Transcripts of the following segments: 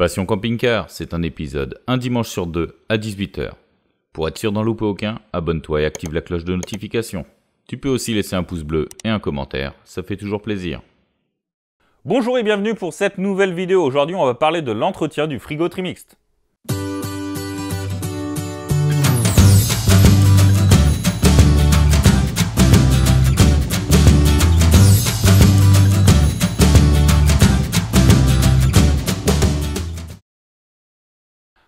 Passion Camping-Car, c'est un épisode un dimanche sur deux à 18h. Pour être sûr d'en louper aucun, abonne-toi et active la cloche de notification. Tu peux aussi laisser un pouce bleu et un commentaire, ça fait toujours plaisir. Bonjour et bienvenue pour cette nouvelle vidéo. Aujourd'hui, on va parler de l'entretien du frigo Trimix.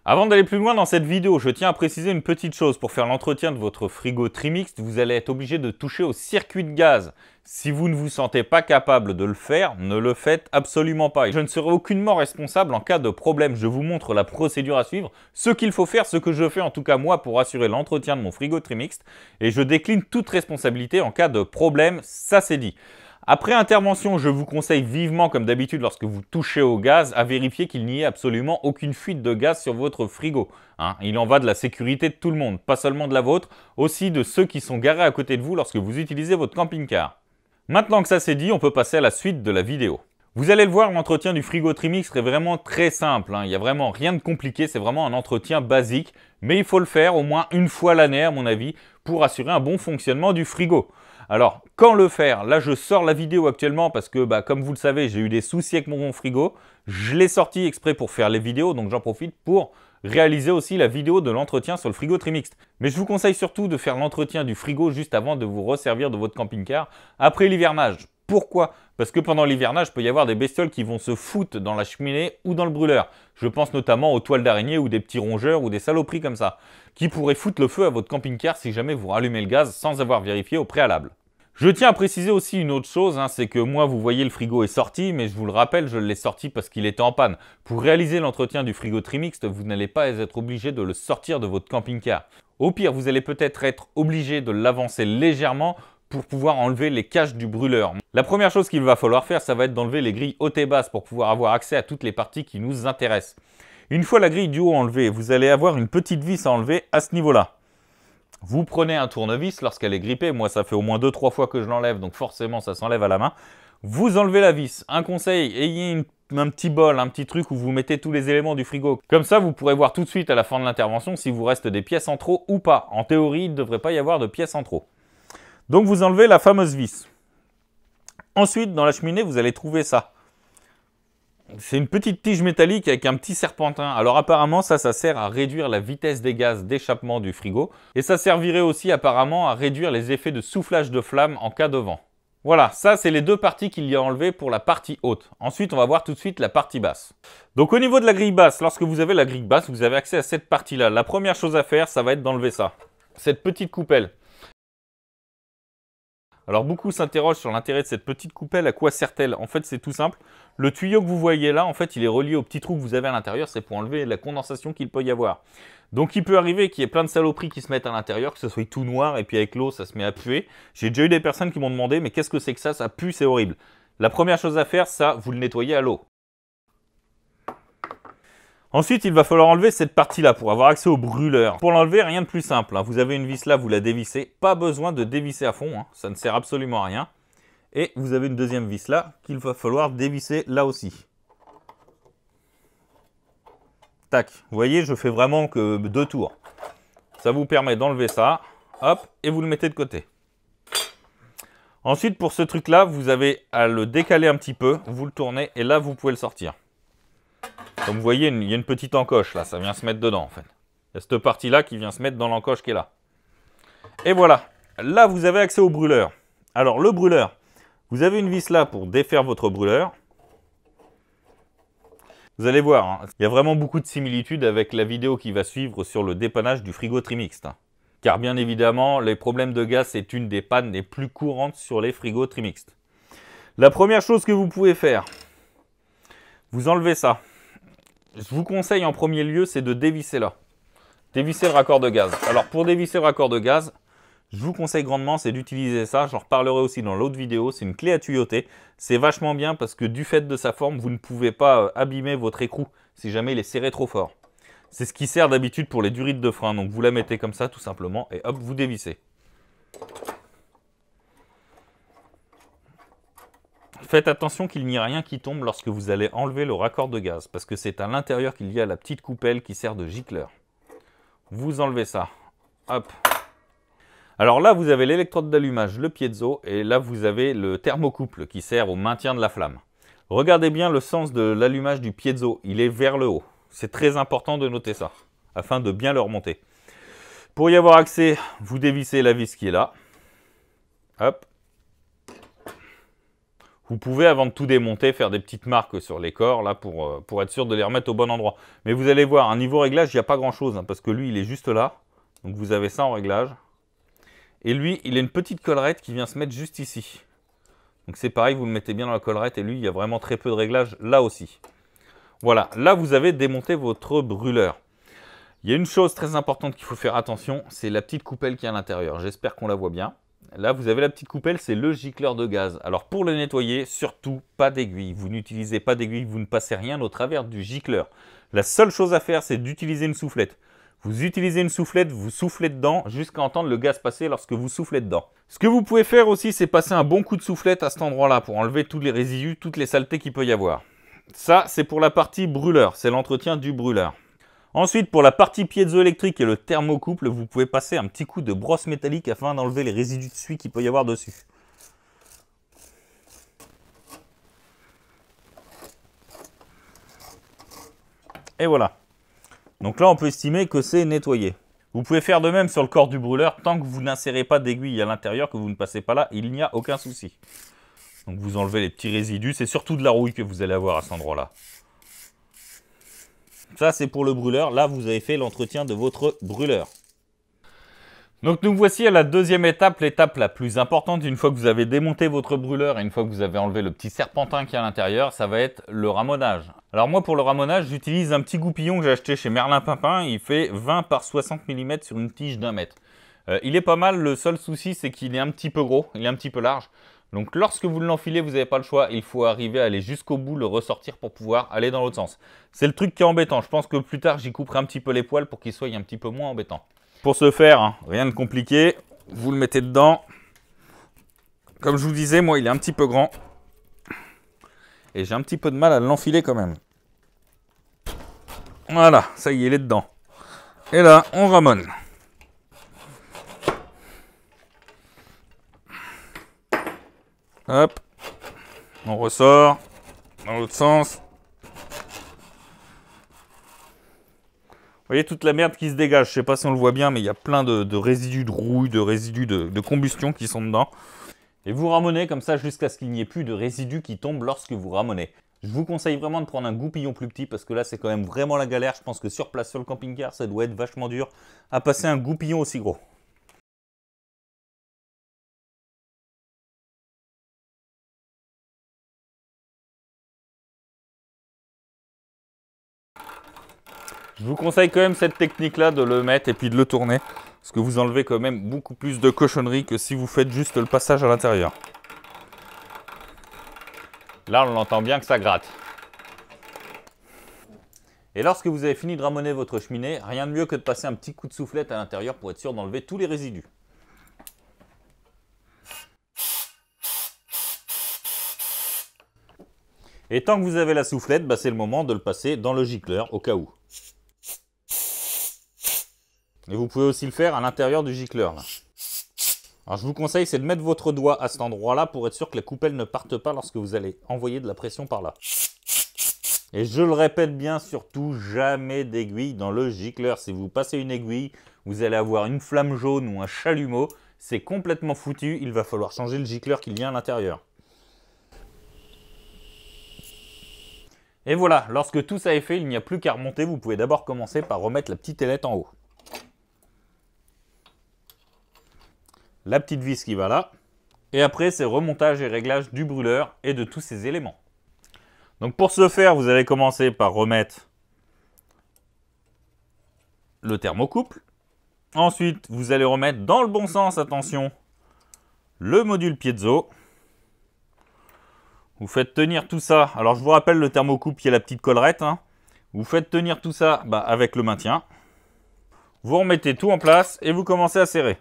Avant d'aller plus loin dans cette vidéo, je tiens à préciser une petite chose. Pour faire l'entretien de votre frigo Trimix, vous allez être obligé de toucher au circuit de gaz. Si vous ne vous sentez pas capable de le faire, ne le faites absolument pas. je ne serai aucunement responsable en cas de problème. Je vous montre la procédure à suivre, ce qu'il faut faire, ce que je fais en tout cas moi pour assurer l'entretien de mon frigo Trimix. Et je décline toute responsabilité en cas de problème, ça c'est dit. Après intervention, je vous conseille vivement, comme d'habitude, lorsque vous touchez au gaz, à vérifier qu'il n'y ait absolument aucune fuite de gaz sur votre frigo. Hein. Il en va de la sécurité de tout le monde, pas seulement de la vôtre, aussi de ceux qui sont garés à côté de vous lorsque vous utilisez votre camping-car. Maintenant que ça c'est dit, on peut passer à la suite de la vidéo. Vous allez le voir, l'entretien du frigo Trimix serait vraiment très simple. Hein. Il n'y a vraiment rien de compliqué, c'est vraiment un entretien basique. Mais il faut le faire au moins une fois l'année, à mon avis, pour assurer un bon fonctionnement du frigo. Alors, quand le faire Là, je sors la vidéo actuellement parce que, bah, comme vous le savez, j'ai eu des soucis avec mon frigo. Je l'ai sorti exprès pour faire les vidéos, donc j'en profite pour réaliser aussi la vidéo de l'entretien sur le frigo Trimixte. Mais je vous conseille surtout de faire l'entretien du frigo juste avant de vous resservir de votre camping-car après l'hivernage. Pourquoi Parce que pendant l'hivernage, il peut y avoir des bestioles qui vont se foutre dans la cheminée ou dans le brûleur. Je pense notamment aux toiles d'araignée ou des petits rongeurs ou des saloperies comme ça, qui pourraient foutre le feu à votre camping-car si jamais vous rallumez le gaz sans avoir vérifié au préalable. Je tiens à préciser aussi une autre chose, hein, c'est que moi, vous voyez, le frigo est sorti, mais je vous le rappelle, je l'ai sorti parce qu'il était en panne. Pour réaliser l'entretien du frigo Trimixte, vous n'allez pas être obligé de le sortir de votre camping-car. Au pire, vous allez peut-être être obligé de l'avancer légèrement pour pouvoir enlever les caches du brûleur. La première chose qu'il va falloir faire, ça va être d'enlever les grilles hautes et basses pour pouvoir avoir accès à toutes les parties qui nous intéressent. Une fois la grille du haut enlevée, vous allez avoir une petite vis à enlever à ce niveau-là. Vous prenez un tournevis lorsqu'elle est grippée. Moi, ça fait au moins 2-3 fois que je l'enlève, donc forcément, ça s'enlève à la main. Vous enlevez la vis. Un conseil, ayez un petit bol, un petit truc où vous mettez tous les éléments du frigo. Comme ça, vous pourrez voir tout de suite à la fin de l'intervention si vous reste des pièces en trop ou pas. En théorie, il ne devrait pas y avoir de pièces en trop. Donc vous enlevez la fameuse vis. Ensuite, dans la cheminée, vous allez trouver ça. C'est une petite tige métallique avec un petit serpentin. Alors apparemment, ça, ça sert à réduire la vitesse des gaz d'échappement du frigo. Et ça servirait aussi apparemment à réduire les effets de soufflage de flamme en cas de vent. Voilà, ça c'est les deux parties qu'il y a enlevées pour la partie haute. Ensuite, on va voir tout de suite la partie basse. Donc au niveau de la grille basse, lorsque vous avez la grille basse, vous avez accès à cette partie-là. La première chose à faire, ça va être d'enlever ça. Cette petite coupelle. Alors beaucoup s'interrogent sur l'intérêt de cette petite coupelle, à quoi sert-elle En fait c'est tout simple, le tuyau que vous voyez là, en fait il est relié au petit trou que vous avez à l'intérieur, c'est pour enlever la condensation qu'il peut y avoir. Donc il peut arriver qu'il y ait plein de saloperies qui se mettent à l'intérieur, que ce soit tout noir et puis avec l'eau ça se met à puer. J'ai déjà eu des personnes qui m'ont demandé mais qu'est-ce que c'est que ça Ça pue, c'est horrible. La première chose à faire, ça, vous le nettoyez à l'eau. Ensuite, il va falloir enlever cette partie-là pour avoir accès au brûleur. Pour l'enlever, rien de plus simple. Hein. Vous avez une vis là, vous la dévissez. Pas besoin de dévisser à fond, hein. ça ne sert absolument à rien. Et vous avez une deuxième vis là, qu'il va falloir dévisser là aussi. Tac. Vous voyez, je fais vraiment que deux tours. Ça vous permet d'enlever ça, hop, et vous le mettez de côté. Ensuite, pour ce truc-là, vous avez à le décaler un petit peu, vous le tournez, et là, vous pouvez le sortir. Comme vous voyez, il y a une petite encoche là, ça vient se mettre dedans en fait. Il y a cette partie-là qui vient se mettre dans l'encoche qui est là. Et voilà, là vous avez accès au brûleur. Alors le brûleur, vous avez une vis là pour défaire votre brûleur. Vous allez voir, hein. il y a vraiment beaucoup de similitudes avec la vidéo qui va suivre sur le dépannage du frigo trimixte. Hein. Car bien évidemment, les problèmes de gaz, c'est une des pannes les plus courantes sur les frigos trimixtes. La première chose que vous pouvez faire, vous enlevez ça je vous conseille en premier lieu, c'est de dévisser là. Dévisser le raccord de gaz. Alors pour dévisser le raccord de gaz, je vous conseille grandement, c'est d'utiliser ça. J'en reparlerai aussi dans l'autre vidéo. C'est une clé à tuyauter. C'est vachement bien parce que du fait de sa forme, vous ne pouvez pas euh, abîmer votre écrou si jamais il est serré trop fort. C'est ce qui sert d'habitude pour les durites de frein. Donc vous la mettez comme ça tout simplement et hop, vous dévissez. Faites attention qu'il n'y ait rien qui tombe lorsque vous allez enlever le raccord de gaz, parce que c'est à l'intérieur qu'il y a la petite coupelle qui sert de gicleur. Vous enlevez ça. Hop. Alors là, vous avez l'électrode d'allumage, le piezo, et là, vous avez le thermocouple qui sert au maintien de la flamme. Regardez bien le sens de l'allumage du piezo, il est vers le haut. C'est très important de noter ça, afin de bien le remonter. Pour y avoir accès, vous dévissez la vis qui est là. Hop, vous pouvez, avant de tout démonter, faire des petites marques sur les corps là pour, euh, pour être sûr de les remettre au bon endroit. Mais vous allez voir, un niveau réglage, il n'y a pas grand-chose hein, parce que lui, il est juste là. Donc vous avez ça en réglage. Et lui, il a une petite collerette qui vient se mettre juste ici. Donc c'est pareil, vous le mettez bien dans la collerette et lui, il y a vraiment très peu de réglage là aussi. Voilà, là vous avez démonté votre brûleur. Il y a une chose très importante qu'il faut faire attention, c'est la petite coupelle qui est à l'intérieur. J'espère qu'on la voit bien. Là, vous avez la petite coupelle, c'est le gicleur de gaz. Alors, pour le nettoyer, surtout pas d'aiguille. Vous n'utilisez pas d'aiguille, vous ne passez rien au travers du gicleur. La seule chose à faire, c'est d'utiliser une soufflette. Vous utilisez une soufflette, vous soufflez dedans jusqu'à entendre le gaz passer lorsque vous soufflez dedans. Ce que vous pouvez faire aussi, c'est passer un bon coup de soufflette à cet endroit-là pour enlever tous les résidus, toutes les saletés qu'il peut y avoir. Ça, c'est pour la partie brûleur, c'est l'entretien du brûleur. Ensuite, pour la partie piézoélectrique et le thermocouple, vous pouvez passer un petit coup de brosse métallique afin d'enlever les résidus de suie qu'il peut y avoir dessus. Et voilà. Donc là, on peut estimer que c'est nettoyé. Vous pouvez faire de même sur le corps du brûleur tant que vous n'insérez pas d'aiguille à l'intérieur, que vous ne passez pas là, il n'y a aucun souci. Donc vous enlevez les petits résidus, c'est surtout de la rouille que vous allez avoir à cet endroit-là. Ça, c'est pour le brûleur. Là, vous avez fait l'entretien de votre brûleur. Donc nous voici à la deuxième étape, l'étape la plus importante. Une fois que vous avez démonté votre brûleur et une fois que vous avez enlevé le petit serpentin qui est à l'intérieur, ça va être le ramonage. Alors moi pour le ramonage, j'utilise un petit goupillon que j'ai acheté chez Merlin Pimpin. Il fait 20 par 60 mm sur une tige d'un mètre. Euh, il est pas mal, le seul souci c'est qu'il est un petit peu gros, il est un petit peu large. Donc lorsque vous l'enfilez, vous n'avez pas le choix, il faut arriver à aller jusqu'au bout, le ressortir pour pouvoir aller dans l'autre sens. C'est le truc qui est embêtant, je pense que plus tard j'y couperai un petit peu les poils pour qu'il soit un petit peu moins embêtant. Pour ce faire, hein, rien de compliqué, vous le mettez dedans. Comme je vous disais, moi il est un petit peu grand. Et j'ai un petit peu de mal à l'enfiler quand même. Voilà, ça y est, il est dedans. Et là, on ramonne. Hop. On ressort. Dans l'autre sens. Vous voyez toute la merde qui se dégage. Je sais pas si on le voit bien, mais il y a plein de, résidus de rouille, de résidus de, combustion qui sont dedans. Et vous ramenez comme ça jusqu'à ce qu'il n'y ait plus de résidus qui tombent lorsque vous ramenez Je vous conseille vraiment de prendre un goupillon plus petit parce que là c'est quand même vraiment la galère. Je pense que sur place, sur le camping-car, ça doit être vachement dur à passer un goupillon aussi gros. Je vous conseille quand même cette technique-là de le mettre et puis de le tourner. Parce que vous enlevez quand même beaucoup plus de cochonnerie que si vous faites juste le passage à l'intérieur. Là, on entend bien que ça gratte. Et lorsque vous avez fini de ramener votre cheminée, rien de mieux que de passer un petit coup de soufflette à l'intérieur pour être sûr d'enlever tous les résidus. Et tant que vous avez la soufflette, bah, c'est le moment de le passer dans le gicleur au cas où. Et vous pouvez aussi le faire à l'intérieur du gicleur. Alors je vous conseille, c'est de mettre votre doigt à cet endroit-là pour être sûr que la coupelle ne parte pas lorsque vous allez envoyer de la pression par là. Et je le répète bien, surtout, jamais d'aiguille dans le gicleur. Si vous passez une aiguille, vous allez avoir une flamme jaune ou un chalumeau. C'est complètement foutu, il va falloir changer le gicleur qui vient à l'intérieur. Et voilà, lorsque tout ça est fait, il n'y a plus qu'à remonter. Vous pouvez d'abord commencer par remettre la petite ailette en haut. la petite vis qui va là, et après c'est remontage et réglage du brûleur et de tous ces éléments. Donc pour ce faire, vous allez commencer par remettre le thermocouple. Ensuite, vous allez remettre dans le bon sens, attention, le module piezo. Vous faites tenir tout ça. Alors je vous rappelle le thermocouple qui est la petite collerette. Hein. Vous faites tenir tout ça bah, avec le maintien. Vous remettez tout en place et vous commencez à serrer.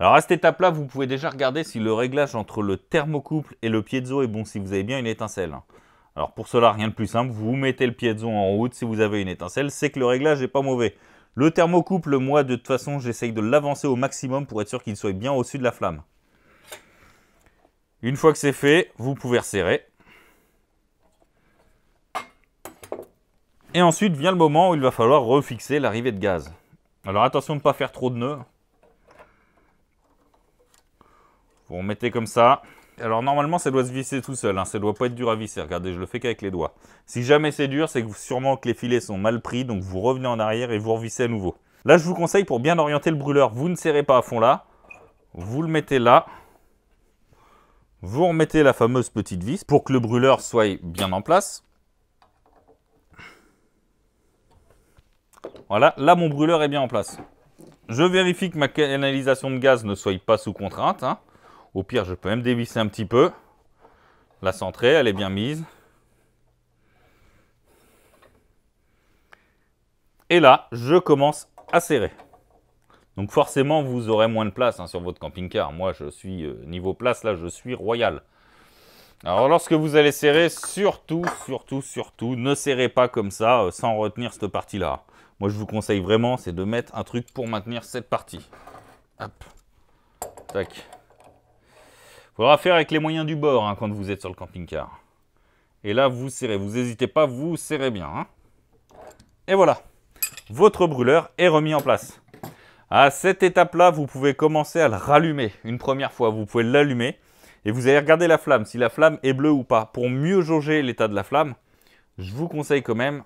Alors à cette étape-là, vous pouvez déjà regarder si le réglage entre le thermocouple et le piezo est bon, si vous avez bien une étincelle. Alors pour cela, rien de plus simple, vous mettez le piezo en route, si vous avez une étincelle, c'est que le réglage n'est pas mauvais. Le thermocouple, moi de toute façon, j'essaye de l'avancer au maximum pour être sûr qu'il soit bien au-dessus de la flamme. Une fois que c'est fait, vous pouvez resserrer. Et ensuite vient le moment où il va falloir refixer l'arrivée de gaz. Alors attention de ne pas faire trop de nœuds, Vous remettez comme ça. Alors normalement, ça doit se visser tout seul, hein. Ça ne doit pas être dur à visser. Regardez, je le fais qu'avec les doigts. Si jamais c'est dur, c'est que sûrement que les filets sont mal pris, donc vous revenez en arrière et vous revissez à nouveau. Là, je vous conseille pour bien orienter le brûleur, vous ne serrez pas à fond là, vous le mettez là, vous remettez la fameuse petite vis pour que le brûleur soit bien en place. Voilà, là mon brûleur est bien en place. Je vérifie que ma canalisation de gaz ne soit pas sous contrainte. Hein. Au pire, je peux même dévisser un petit peu. La centrée, elle est bien mise. Et là, je commence à serrer. Donc forcément, vous aurez moins de place hein, sur votre camping-car. Moi, je suis euh, niveau place, là, je suis royal. Alors lorsque vous allez serrer, surtout, surtout, surtout, ne serrez pas comme ça euh, sans retenir cette partie-là. Moi, je vous conseille vraiment, c'est de mettre un truc pour maintenir cette partie. Hop. Tac faudra faire avec les moyens du bord hein, quand vous êtes sur le camping-car. Et là, vous serrez. Vous n'hésitez pas, vous serrez bien. Hein. Et voilà. Votre brûleur est remis en place. À cette étape-là, vous pouvez commencer à le rallumer une première fois. Vous pouvez l'allumer et vous allez regarder la flamme, si la flamme est bleue ou pas. Pour mieux jauger l'état de la flamme, je vous conseille quand même,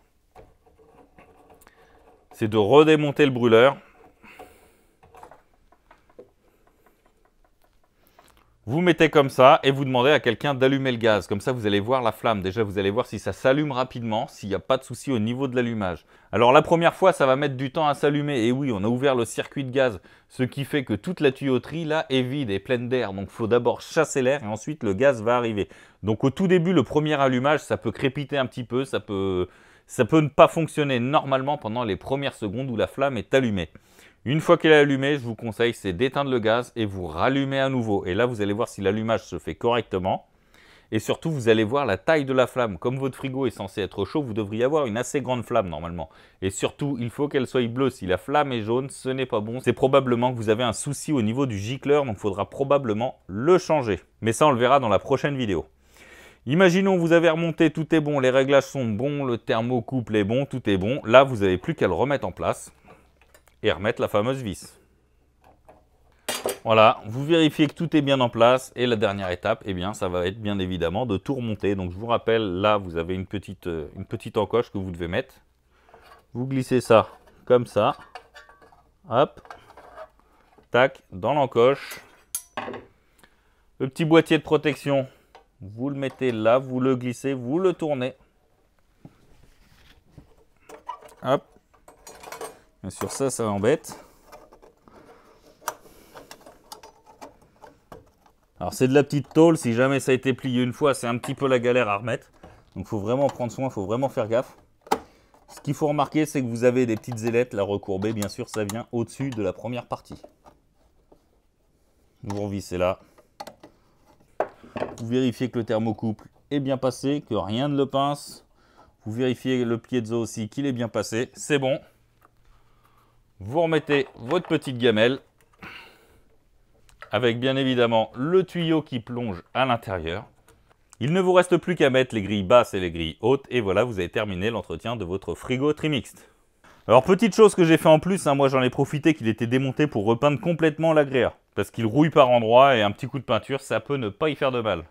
c'est de redémonter le brûleur Vous mettez comme ça et vous demandez à quelqu'un d'allumer le gaz. Comme ça, vous allez voir la flamme. Déjà, vous allez voir si ça s'allume rapidement, s'il n'y a pas de souci au niveau de l'allumage. Alors la première fois, ça va mettre du temps à s'allumer. Et oui, on a ouvert le circuit de gaz, ce qui fait que toute la tuyauterie, là, est vide et pleine d'air. Donc, il faut d'abord chasser l'air et ensuite, le gaz va arriver. Donc, au tout début, le premier allumage, ça peut crépiter un petit peu, ça peut, ça peut ne pas fonctionner normalement pendant les premières secondes où la flamme est allumée. Une fois qu'elle est allumée, je vous conseille, c'est d'éteindre le gaz et vous rallumez à nouveau. Et là, vous allez voir si l'allumage se fait correctement. Et surtout, vous allez voir la taille de la flamme. Comme votre frigo est censé être chaud, vous devriez avoir une assez grande flamme normalement. Et surtout, il faut qu'elle soit bleue. Si la flamme est jaune, ce n'est pas bon. C'est probablement que vous avez un souci au niveau du gicleur, donc il faudra probablement le changer. Mais ça, on le verra dans la prochaine vidéo. Imaginons vous avez remonté, tout est bon, les réglages sont bons, le thermocouple est bon, tout est bon. Là, vous n'avez plus qu'à le remettre en place et remettre la fameuse vis. Voilà, vous vérifiez que tout est bien en place et la dernière étape, eh bien, ça va être bien évidemment de tout remonter. Donc je vous rappelle, là, vous avez une petite, euh, une petite encoche que vous devez mettre. Vous glissez ça comme ça. Hop. Tac, dans l'encoche. Le petit boîtier de protection, vous le mettez là, vous le glissez, vous le tournez. Hop. Bien sûr, ça, ça embête Alors c'est de la petite tôle, si jamais ça a été plié une fois, c'est un petit peu la galère à remettre. Donc il faut vraiment prendre soin, il faut vraiment faire gaffe. Ce qu'il faut remarquer, c'est que vous avez des petites ailettes, la recourbée, bien sûr, ça vient au-dessus de la première partie. Vous revissez là. Vous vérifiez que le thermocouple est bien passé, que rien ne le pince. Vous vérifiez le piezo aussi qu'il est bien passé. C'est bon. Vous remettez votre petite gamelle avec bien évidemment le tuyau qui plonge à l'intérieur. Il ne vous reste plus qu'à mettre les grilles basses et les grilles hautes et voilà, vous avez terminé l'entretien de votre frigo trimixte. Alors petite chose que j'ai fait en plus, hein, moi j'en ai profité qu'il était démonté pour repeindre complètement l'agréa Parce qu'il rouille par endroits et un petit coup de peinture, ça peut ne pas y faire de mal.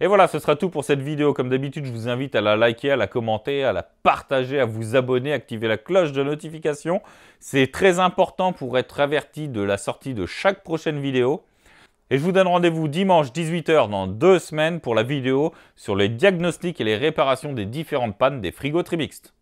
Et voilà, ce sera tout pour cette vidéo. Comme d'habitude, je vous invite à la liker, à la commenter, à la partager, à vous abonner, activer la cloche de notification. C'est très important pour être averti de la sortie de chaque prochaine vidéo. Et je vous donne rendez-vous dimanche 18h dans deux semaines pour la vidéo sur les diagnostics et les réparations des différentes pannes des frigos trimixtes.